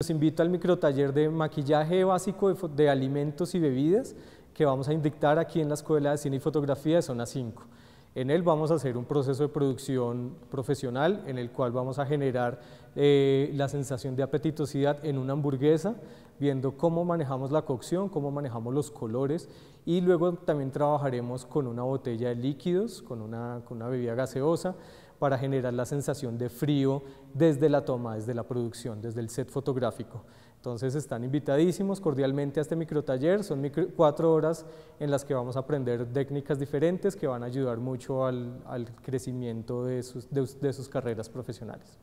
Los invito al microtaller de maquillaje básico de, alimentos y bebidas que vamos a dictar aquí en la Escuela de Cine y Fotografía de Zona 5. En él vamos a hacer un proceso de producción profesional en el cual vamos a generar eh, la sensación de apetitosidad en una hamburguesa, viendo cómo manejamos la cocción, cómo manejamos los colores y luego también trabajaremos con una botella de líquidos, con una, bebida gaseosa para generar la sensación de frío desde la toma, desde la producción, desde el set fotográfico. Entonces están invitadísimos cordialmente a este microtaller, son cuatro horas en las que vamos a aprender técnicas diferentes que van a ayudar mucho al, crecimiento de sus carreras profesionales.